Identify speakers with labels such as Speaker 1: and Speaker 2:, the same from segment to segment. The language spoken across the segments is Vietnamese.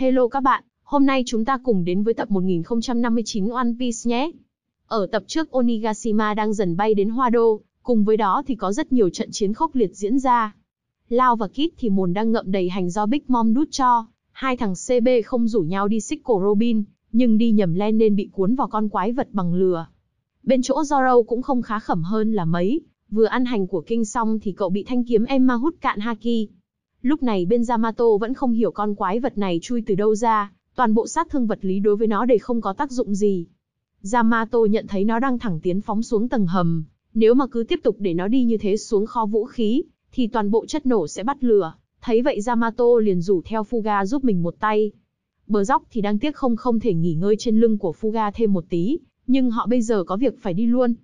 Speaker 1: Hello các bạn, hôm nay chúng ta cùng đến với tập 1059 One Piece nhé. Ở tập trước Onigashima đang dần bay đến Hoa Đô, cùng với đó thì có rất nhiều trận chiến khốc liệt diễn ra. Lao và Kit thì mồn đang ngậm đầy hành do Big Mom đút cho, hai thằng CB không rủ nhau đi xích cổ Robin, nhưng đi nhầm len nên bị cuốn vào con quái vật bằng lừa. Bên chỗ Zoro cũng không khá khẩm hơn là mấy, vừa ăn hành của kinh xong thì cậu bị thanh kiếm Emma hút cạn Haki, Lúc này bên Yamato vẫn không hiểu con quái vật này chui từ đâu ra, toàn bộ sát thương vật lý đối với nó đều không có tác dụng gì. Yamato nhận thấy nó đang thẳng tiến phóng xuống tầng hầm, nếu mà cứ tiếp tục để nó đi như thế xuống kho vũ khí, thì toàn bộ chất nổ sẽ bắt lửa. Thấy vậy Yamato liền rủ theo Fuga giúp mình một tay. Bờ dốc thì đang tiếc không không thể nghỉ ngơi trên lưng của Fuga thêm một tí, nhưng họ bây giờ có việc phải đi luôn.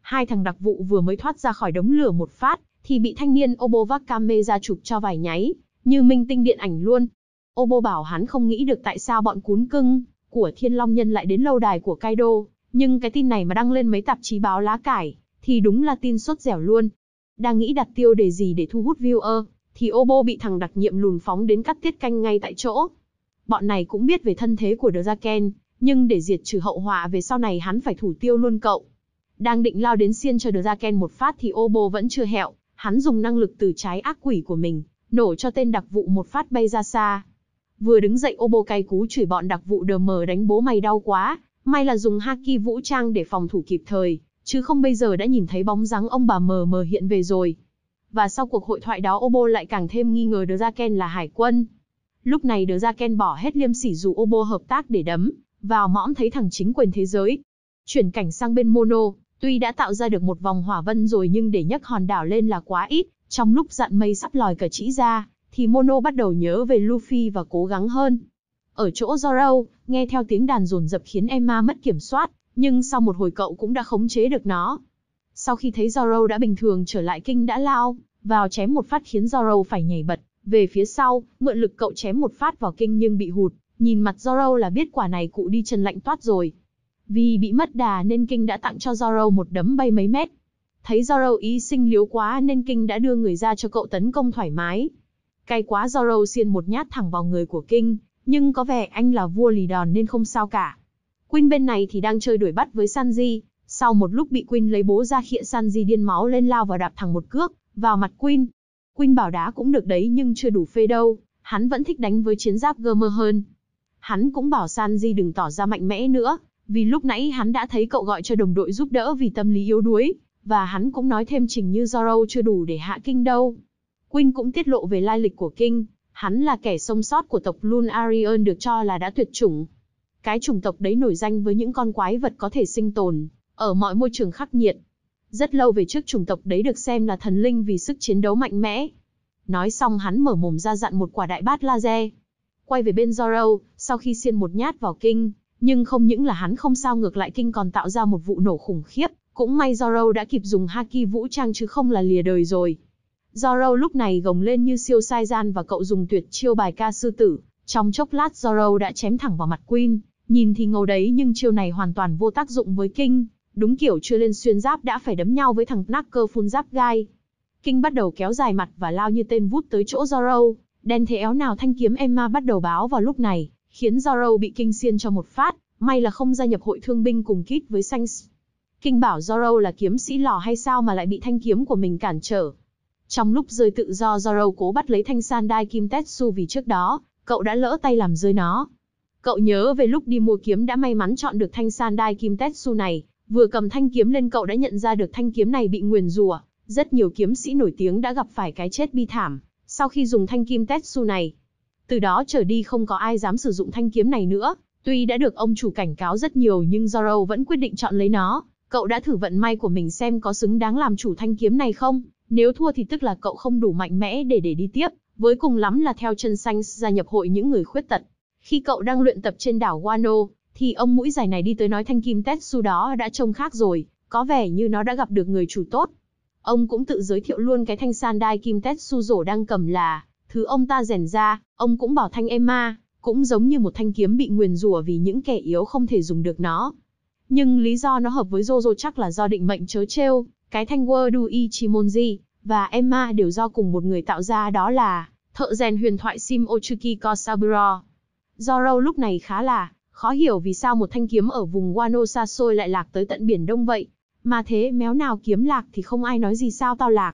Speaker 1: Hai thằng đặc vụ vừa mới thoát ra khỏi đống lửa một phát, thì bị thanh niên Obo vác camera chụp cho vài nháy, như minh tinh điện ảnh luôn. Obo bảo hắn không nghĩ được tại sao bọn cún cưng của Thiên Long Nhân lại đến lâu đài của Kaido, nhưng cái tin này mà đăng lên mấy tạp chí báo lá cải, thì đúng là tin sốt dẻo luôn. Đang nghĩ đặt tiêu đề gì để thu hút viewer, thì Obo bị thằng đặc nhiệm lùn phóng đến cắt tiết canh ngay tại chỗ. Bọn này cũng biết về thân thế của Draken, nhưng để diệt trừ hậu họa về sau này hắn phải thủ tiêu luôn cậu. Đang định lao đến xiên cho Draken một phát thì Obo vẫn chưa hẹo, hắn dùng năng lực từ trái ác quỷ của mình, nổ cho tên đặc vụ một phát bay ra xa. Vừa đứng dậy ô bô cay cú chửi bọn đặc vụ đờ mờ đánh bố mày đau quá, may là dùng haki vũ trang để phòng thủ kịp thời, chứ không bây giờ đã nhìn thấy bóng dáng ông bà mờ mờ hiện về rồi. Và sau cuộc hội thoại đó Obo lại càng thêm nghi ngờ Đờ Gia Ken là hải quân. Lúc này Đờ Gia Ken bỏ hết liêm sỉ dù Obo hợp tác để đấm, vào mõm thấy thằng chính quyền thế giới. Chuyển cảnh sang bên Mono, Tuy đã tạo ra được một vòng hỏa vân rồi nhưng để nhấc hòn đảo lên là quá ít, trong lúc dạn mây sắp lòi cả chỉ ra, thì Mono bắt đầu nhớ về Luffy và cố gắng hơn. Ở chỗ Zoro, nghe theo tiếng đàn rồn rập khiến Emma mất kiểm soát, nhưng sau một hồi cậu cũng đã khống chế được nó. Sau khi thấy Zoro đã bình thường trở lại kinh đã lao, vào chém một phát khiến Zoro phải nhảy bật, về phía sau, mượn lực cậu chém một phát vào kinh nhưng bị hụt, nhìn mặt Zoro là biết quả này cụ đi chân lạnh toát rồi. Vì bị mất đà nên Kinh đã tặng cho Zoro một đấm bay mấy mét. Thấy Zoro ý sinh liếu quá nên Kinh đã đưa người ra cho cậu tấn công thoải mái. Cay quá Zoro xiên một nhát thẳng vào người của Kinh, nhưng có vẻ anh là vua lì đòn nên không sao cả. Quinn bên này thì đang chơi đuổi bắt với Sanji, sau một lúc bị Quinn lấy bố ra khịa Sanji điên máu lên lao và đạp thẳng một cước, vào mặt Quinn. Quinn bảo đá cũng được đấy nhưng chưa đủ phê đâu, hắn vẫn thích đánh với chiến giáp Gamer hơn. Hắn cũng bảo Sanji đừng tỏ ra mạnh mẽ nữa, vì lúc nãy hắn đã thấy cậu gọi cho đồng đội giúp đỡ vì tâm lý yếu đuối, và hắn cũng nói thêm Trình Như Zoro chưa đủ để hạ Kinh đâu. Quynh cũng tiết lộ về lai lịch của Kinh, hắn là kẻ sống sót của tộc Lun Arion được cho là đã tuyệt chủng. Cái chủng tộc đấy nổi danh với những con quái vật có thể sinh tồn, ở mọi môi trường khắc nghiệt. Rất lâu về trước chủng tộc đấy được xem là thần linh vì sức chiến đấu mạnh mẽ. Nói xong hắn mở mồm ra dặn một quả đại bát laser. Quay về bên Zoro, sau khi xiên một nhát vào kinh, nhưng không những là hắn không sao ngược lại Kinh còn tạo ra một vụ nổ khủng khiếp, cũng may Zoro đã kịp dùng Haki vũ trang chứ không là lìa đời rồi. Zoro lúc này gồng lên như siêu sai gian và cậu dùng tuyệt chiêu bài ca sư tử, trong chốc lát Zoro đã chém thẳng vào mặt Queen, nhìn thì ngầu đấy nhưng chiêu này hoàn toàn vô tác dụng với Kinh, đúng kiểu chưa lên xuyên giáp đã phải đấm nhau với thằng Knacker phun giáp gai. Kinh bắt đầu kéo dài mặt và lao như tên vút tới chỗ Zoro, đen thế éo nào thanh kiếm Emma bắt đầu báo vào lúc này, khiến Zoro bị kinh xiên cho một phát, may là không gia nhập hội thương binh cùng kít với Sainz. Kinh bảo Zoro là kiếm sĩ lò hay sao mà lại bị thanh kiếm của mình cản trở. Trong lúc rơi tự do Zoro cố bắt lấy thanh san đai kim Tetsu vì trước đó, cậu đã lỡ tay làm rơi nó. Cậu nhớ về lúc đi mua kiếm đã may mắn chọn được thanh san đai kim Tetsu này, vừa cầm thanh kiếm lên cậu đã nhận ra được thanh kiếm này bị nguyền rủa. Rất nhiều kiếm sĩ nổi tiếng đã gặp phải cái chết bi thảm, sau khi dùng thanh kim Tetsu này. Từ đó trở đi không có ai dám sử dụng thanh kiếm này nữa. Tuy đã được ông chủ cảnh cáo rất nhiều nhưng Zoro vẫn quyết định chọn lấy nó. Cậu đã thử vận may của mình xem có xứng đáng làm chủ thanh kiếm này không. Nếu thua thì tức là cậu không đủ mạnh mẽ để để đi tiếp. Với cùng lắm là theo chân xanh gia nhập hội những người khuyết tật. Khi cậu đang luyện tập trên đảo Wano, thì ông mũi dài này đi tới nói thanh kim Tetsu đó đã trông khác rồi, có vẻ như nó đã gặp được người chủ tốt. Ông cũng tự giới thiệu luôn cái thanh san đai kim Tetsu rổ đang cầm là Thứ ông ta rèn ra, ông cũng bảo thanh Emma, cũng giống như một thanh kiếm bị nguyền rủa vì những kẻ yếu không thể dùng được nó. Nhưng lý do nó hợp với Jojo chắc là do định mệnh chớ treo. cái thanh Wordu Ichimonji và Emma đều do cùng một người tạo ra đó là thợ rèn huyền thoại Sim Ochuki Kosaburo. Zoro lúc này khá là khó hiểu vì sao một thanh kiếm ở vùng Wano xa xôi lại lạc tới tận biển Đông vậy, mà thế méo nào kiếm lạc thì không ai nói gì sao tao lạc.